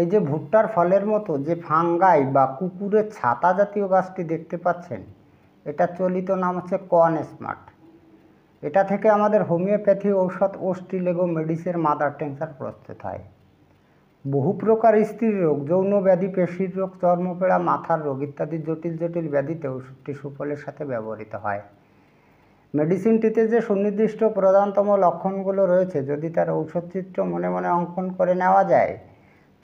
এই যে ভুট্টার ফলের মতো যে ফাঙ্গাই বা কুকুরের ছাতা জাতীয় গাছটি দেখতে পাচ্ছেন এটা চলিত নাম হচ্ছে কন স্মার্ট এটা থেকে আমাদের হোমিওপ্যাথি ঔষধ ওস্টিলেগো মেডিসের মাদার ক্যান্সার প্রস্তুত হয় বহু প্রকার স্ত্রীর রোগ যৌন ব্যাধি পেশির রোগ চর্মপেড়া মাথার রোগ ইত্যাদি জটিল জটিল ব্যাধিতে ওষুধটি সুফলের সাথে ব্যবহৃত হয় মেডিসিনটিতে যে সুনির্দিষ্ট প্রধানতম লক্ষণগুলো রয়েছে যদি তার ঔষধ চিত্র মনে মনে অঙ্কন করে নেওয়া যায়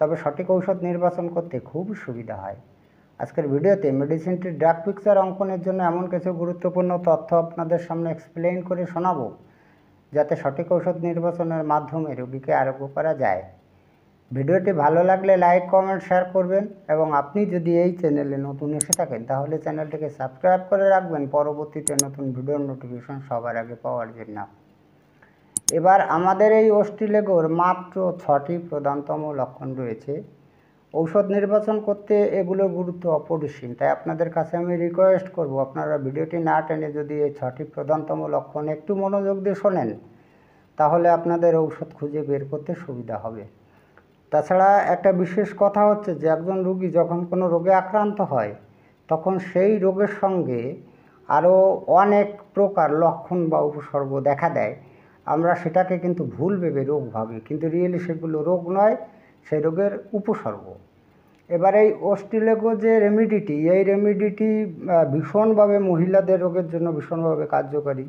তবে সঠিক ঔষধ নির্বাচন করতে খুব সুবিধা হয় আজকের ভিডিওতে মেডিসিনটির ড্রাগ পিকচার অঙ্কনের জন্য এমন কিছু গুরুত্বপূর্ণ তথ্য আপনাদের সামনে এক্সপ্লেন করে শোনাবো যাতে সঠিক ঔষধ নির্বাচনের মাধ্যমে রোগীকে আরোগ্য করা যায় ভিডিওটি ভালো লাগলে লাইক কমেন্ট শেয়ার করবেন এবং আপনি যদি এই চ্যানেলে নতুন এসে থাকেন তাহলে চ্যানেলটিকে সাবস্ক্রাইব করে রাখবেন পরবর্তীতে নতুন ভিডিওর নোটিফিকেশন সবার আগে পাওয়ার জন্য এবার আমাদের এই অস্ট্রিলেগোর মাত্র ছটি প্রধানতম লক্ষণ রয়েছে ঔষধ নির্বাচন করতে এগুলোর গুরুত্ব অপরিসীম তাই আপনাদের কাছে আমি রিকোয়েস্ট করব আপনারা ভিডিওটি না টেনে যদি এই ছটি প্রধানতম লক্ষণ একটু মনোযোগ দিয়ে শোনেন তাহলে আপনাদের ঔষধ খুঁজে বের করতে সুবিধা হবে তাছাড়া একটা বিশেষ কথা হচ্ছে যে একজন রুগী যখন কোনো রোগে আক্রান্ত হয় তখন সেই রোগের সঙ্গে আরও অনেক প্রকার লক্ষণ বা উপসর্গ দেখা দেয় আমরা সেটাকে কিন্তু ভুল ভেবে রোগ ভাবি কিন্তু রিয়েলি সেগুলো রোগ নয় সেই রোগের উপসর্গ এবার এই অস্টিলেগো যে রেমিডিটি এই রেমিডিটি ভীষণভাবে মহিলাদের রোগের জন্য ভীষণভাবে কার্যকরী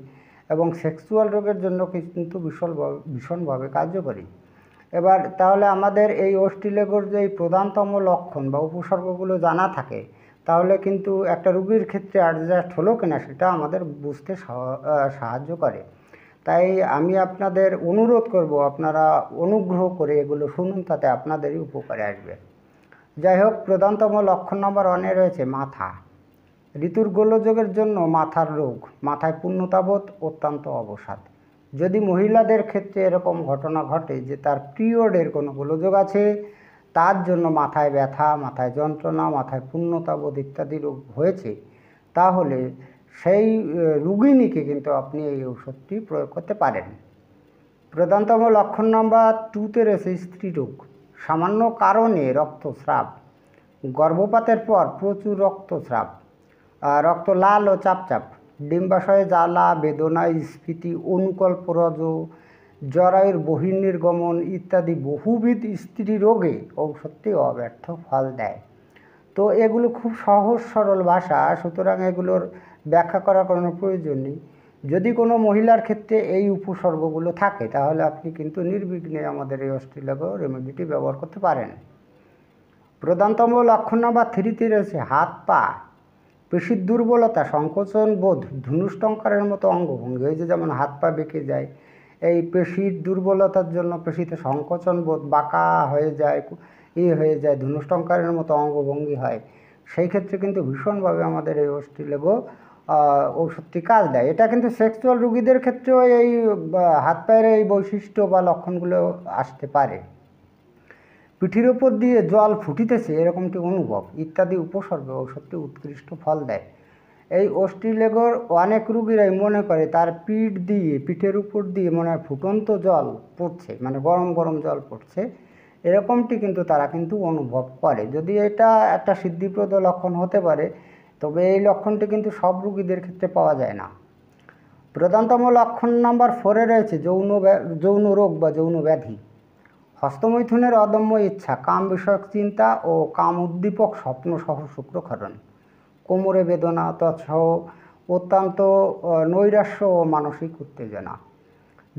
এবং সেক্সুয়াল রোগের জন্য কিন্তু ভীষণভাবে ভীষণভাবে কার্যকরী এবার তাহলে আমাদের এই অস্টিলেগোর যে প্রধানতম লক্ষণ বা উপসর্গগুলো জানা থাকে তাহলে কিন্তু একটা রুগীর ক্ষেত্রে অ্যাডজাস্ট হলো কিনা সেটা আমাদের বুঝতে সাহায্য করে তাই আমি আপনাদের অনুরোধ করব আপনারা অনুগ্রহ করে এগুলো শুনুন তাতে আপনাদেরই উপকারে আসবে যাই হোক প্রধানতম লক্ষণ নম্বর অনে রয়েছে মাথা ঋতুর গোলযোগের জন্য মাথার রোগ মাথায় পূর্ণতাবোধ অত্যন্ত অবসাদ যদি মহিলাদের ক্ষেত্রে এরকম ঘটনা ঘটে যে তার পিরিয়ডের কোনো গোলযোগ আছে তার জন্য মাথায় ব্যথা মাথায় যন্ত্রণা মাথায় পূর্ণতাবোধ ইত্যাদি রোগ হয়েছে তাহলে সেই রুগিনীকে কিন্তু আপনি এই ঔষধটি প্রয়োগ করতে পারেন প্রধানতম লক্ষণ নম্বর টুতে রয়েছে স্ত্রী রোগ সামান্য কারণে রক্তস্রাব গর্ভপাতের পর প্রচুর রক্তস্রাব রক্ত লাল ও চাপচাপ ডিম্বাশয়ে জ্বালা বেদনা স্ফীতি অনুকল প্রজ জরায়ুর বহির্নির্গমন ইত্যাদি বহুবিধ স্ত্রী রোগে ঔষধটি অব্যর্থ ফল দেয় তো এগুলো খুব সহজ সরল ভাষা সুতরাং এগুলোর ব্যাখ্যা করার কোনো প্রয়োজন নেই যদি কোনো মহিলার ক্ষেত্রে এই উপসর্গগুলো থাকে তাহলে আপনি কিন্তু নির্বিঘ্নে আমাদের এই অস্ট্রেলিয়া রেমেডিটি ব্যবহার করতে পারেন প্রধানতম লক্ষণ নাম্বার থ্রিতে রয়েছে হাত পা পেশির দুর্বলতা সংকোচন বোধ ধনুষ্টঙ্কারের মতো অঙ্গভঙ্গি হয়েছে যে যেমন হাত পা বেঁকে যায় এই পেশির দুর্বলতার জন্য পেশিতে সংকোচন বোধ বাঁকা হয়ে যায় ইয়ে হয়ে যায় ধনুষ্টঙ্কারের মতো অঙ্গভঙ্গি হয় সেই ক্ষেত্রে কিন্তু ভীষণভাবে আমাদের এই অস্ট্রিলেগো ওষুধটি কাজ দেয় এটা কিন্তু সেক্সুয়াল রুগীদের ক্ষেত্রেও এই হাত পায়ের এই বৈশিষ্ট্য বা লক্ষণগুলো আসতে পারে পিঠির ওপর দিয়ে জল ফুটিতেছে এরকমটি অনুভব ইত্যাদি উপসর্গ ওষুধটি উৎকৃষ্ট ফল দেয় এই অস্ট্রিলেগোর অনেক রুগীরাই মনে করে তার পিঠ দিয়ে পিঠের উপর দিয়ে মনে হয় ফুটন্ত জল পড়ছে মানে গরম গরম জল পড়ছে এরকমটি কিন্তু তারা কিন্তু অনুভব করে যদি এটা একটা সিদ্ধিপ্রদ লক্ষণ হতে পারে তবে এই লক্ষণটি কিন্তু সব রুগীদের ক্ষেত্রে পাওয়া যায় না প্রধানতম লক্ষণ নাম্বার ফোরে রয়েছে যৌন যৌন রোগ বা যৌন ব্যাধি হস্তমৈথুনের অদম্য ইচ্ছা কাম বিষয়ক চিন্তা ও কাম উদ্দীপক স্বপ্ন সহ খরণ কোমরে বেদনা তৎসহ অত্যন্ত নৈরাশ্য ও মানসিক উত্তেজনা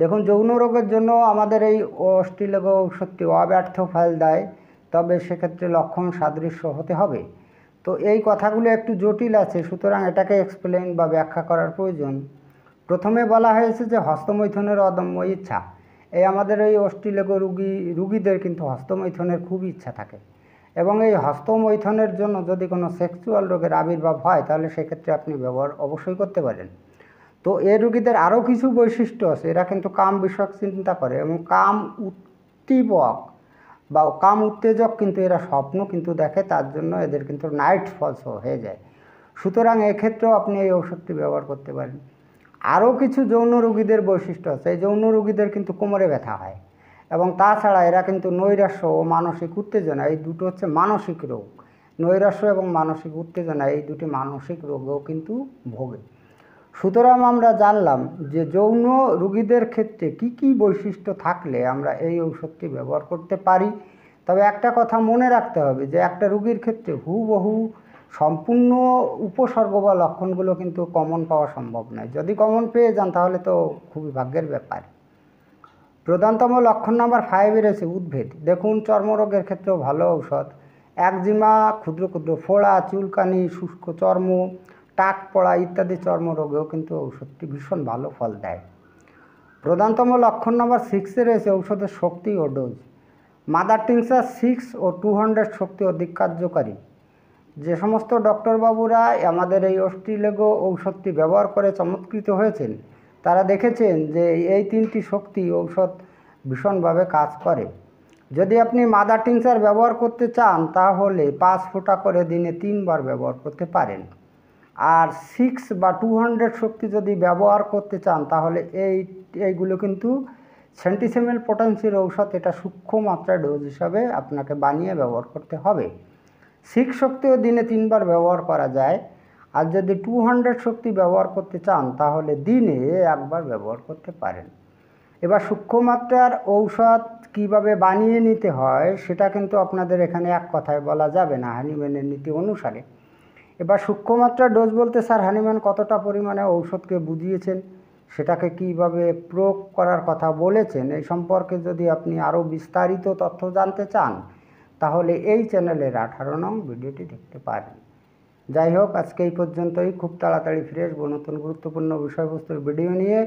দেখুন যৌন রোগের জন্য আমাদের এই অস্টিলেগ ঔষধটি অব্যর্থ ফাইল দেয় তবে সেক্ষেত্রে লক্ষণ সাদৃশ্য হতে হবে তো এই কথাগুলো একটু জটিল আছে সুতরাং এটাকে এক্সপ্লেন বা ব্যাখ্যা করার প্রয়োজন প্রথমে বলা হয়েছে যে হস্তমৈথনের অদম্য ইচ্ছা এই আমাদের এই অস্টিলেগ রুগী রুগীদের কিন্তু হস্তমৈথনের খুব ইচ্ছা থাকে এবং এই হস্তমৈথনের জন্য যদি কোনো সেক্সুয়াল রোগের আবির্ভাব হয় তাহলে সেক্ষেত্রে আপনি ব্যবহার অবশ্যই করতে পারেন তো এ রুগীদের আরও কিছু বৈশিষ্ট্য আছে এরা কিন্তু কাম বিষয়ক চিন্তা করে এবং কাম উত্তীবক বা কাম উত্তেজক কিন্তু এরা স্বপ্ন কিন্তু দেখে তার জন্য এদের কিন্তু নাইট ফলস হয়ে যায় সুতরাং এক্ষেত্রেও আপনি এই ওষুধটি ব্যবহার করতে পারেন আরও কিছু যৌন রুগীদের বৈশিষ্ট্য আছে এই যৌন রুগীদের কিন্তু কোমরে ব্যথা হয় এবং তাছাড়া এরা কিন্তু নৈরাস্য ও মানসিক উত্তেজনা এই দুটো হচ্ছে মানসিক রোগ নৈরাস্য এবং মানসিক উত্তেজনা এই দুটি মানসিক রোগও কিন্তু ভোগে সুতরাং আমরা জানলাম যে যৌন রুগীদের ক্ষেত্রে কি কি বৈশিষ্ট্য থাকলে আমরা এই ঔষধটি ব্যবহার করতে পারি তবে একটা কথা মনে রাখতে হবে যে একটা রুগীর ক্ষেত্রে হুবহু সম্পূর্ণ উপসর্গ বা লক্ষণগুলো কিন্তু কমন পাওয়া সম্ভব নয় যদি কমন পেয়ে যান তাহলে তো খুবই ভাগ্যের ব্যাপার প্রধানতম লক্ষণ নাম্বার ফাইভে রয়েছে উদ্ভেদ দেখুন চর্মরোগের ক্ষেত্রেও ভালো ঔষধ একজিমা ক্ষুদ্র ক্ষুদ্র ফোড়া চুলকানি শুষ্ক চর্ম টাক পড়া ইত্যাদি চর্মরোগেও কিন্তু ঔষধটি ভীষণ ভালো ফল দেয় প্রধানতম লক্ষণ নম্বর সিক্সে রয়েছে ঔষধের শক্তি ও ডোজ মাদার টিংসার সিক্স ও টু হান্ড্রেড শক্তি অধিক কার্যকারী যে সমস্ত ডক্টরবাবুরা আমাদের এই অস্ট্রিলেগো ঔষধটি ব্যবহার করে চমৎকৃত হয়েছেন তারা দেখেছেন যে এই তিনটি শক্তি ঔষধ ভীষণভাবে কাজ করে যদি আপনি মাদার টিংসার ব্যবহার করতে চান তাহলে পাঁচ ফোঁটা করে দিনে তিনবার ব্যবহার করতে পারেন আর সিক্স বা টু হান্ড্রেড শক্তি যদি ব্যবহার করতে চান তাহলে এই এইগুলো কিন্তু সেন্টিসেমেল পটেন্সির ঔষধ এটা সূক্ষ্ম মাত্রার ডোজ হিসাবে আপনাকে বানিয়ে ব্যবহার করতে হবে সিক্স শক্তিও দিনে তিনবার ব্যবহার করা যায় আর যদি টু হান্ড্রেড শক্তি ব্যবহার করতে চান তাহলে দিনে একবার ব্যবহার করতে পারেন এবার সূক্ষ্মমাত্রার ঔষধ কিভাবে বানিয়ে নিতে হয় সেটা কিন্তু আপনাদের এখানে এক কথায় বলা যাবে না হানিম্যানের নীতি অনুসারে এবার সূক্ষ্মমাত্রার ডোজ বলতে স্যার হানিম্যান কতটা পরিমাণে ঔষধকে বুঝিয়েছেন সেটাকে কিভাবে প্রয়োগ করার কথা বলেছেন এই সম্পর্কে যদি আপনি আরও বিস্তারিত তথ্য জানতে চান তাহলে এই চ্যানেলের আঠারো নং ভিডিওটি দেখতে পারেন যাই হোক আজকে এই পর্যন্তই খুব তাড়াতাড়ি ফিরে আসবো নতুন গুরুত্বপূর্ণ বিষয়বস্তুর ভিডিও নিয়ে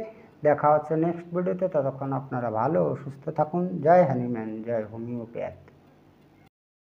দেখা হচ্ছে নেক্সট ভিডিওতে ততক্ষণ আপনারা ভালো সুস্থ থাকুন জয় হানিম্যান জয় হোমিওপ্যাথ